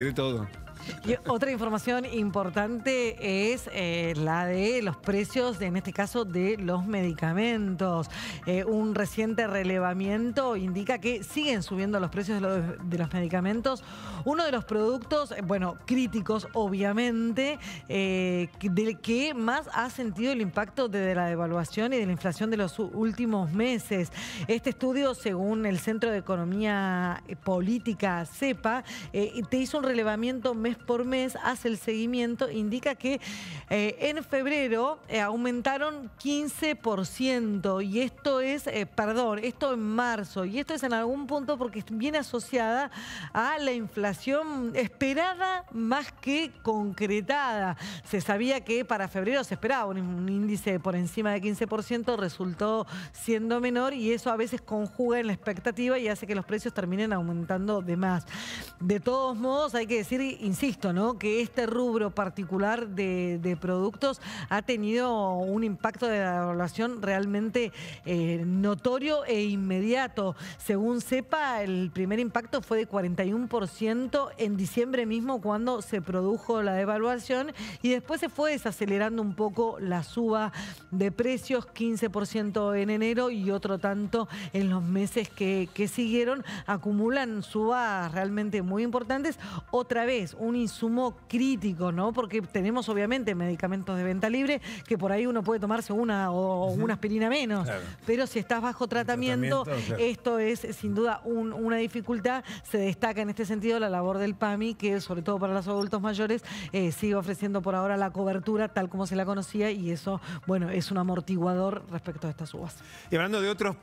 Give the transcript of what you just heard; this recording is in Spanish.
De todo otra información importante es eh, la de los precios, en este caso, de los medicamentos. Eh, un reciente relevamiento indica que siguen subiendo los precios de los, medicamentos. Uno de los productos, eh, bueno, críticos, obviamente, del que más ha sentido el impacto de la devaluación y de la inflación de los últimos meses. Este estudio, según el Centro de Economía Política, CEPA, te hizo un relevamiento mes por mes hace el seguimiento, indica que eh, en febrero eh, aumentaron 15% y esto es, eh, perdón, esto en marzo y esto es en algún punto porque viene asociada a la inflación esperada más que concretada. Se sabía que para febrero se esperaba un, un índice por encima de 15%, resultó siendo menor y eso a veces conjuga en la expectativa y hace que los precios terminen aumentando de más. De todos modos, hay que decir, insisto, ¿no? Que este rubro particular de, productos ha tenido un impacto de la realmente eh, notorio e inmediato. Según sepa, el primer impacto fue de 41% en diciembre mismo cuando se produjo la devaluación y después se fue desacelerando un poco la suba de precios, 15% en enero y otro tanto en los meses que, siguieron, acumulan subas realmente muy importantes. Otra vez, un insumo crítico, ¿no? Porque tenemos obviamente medicamentos de venta libre que por ahí uno puede tomarse una o una aspirina menos, pero si estás bajo tratamiento, esto es sin duda una dificultad. Se destaca en este sentido la labor del PAMI, que sobre todo para los adultos mayores eh, sigue ofreciendo por ahora la cobertura tal como se la conocía y eso, bueno, es un amortiguador respecto a estas uvas. Y hablando de otros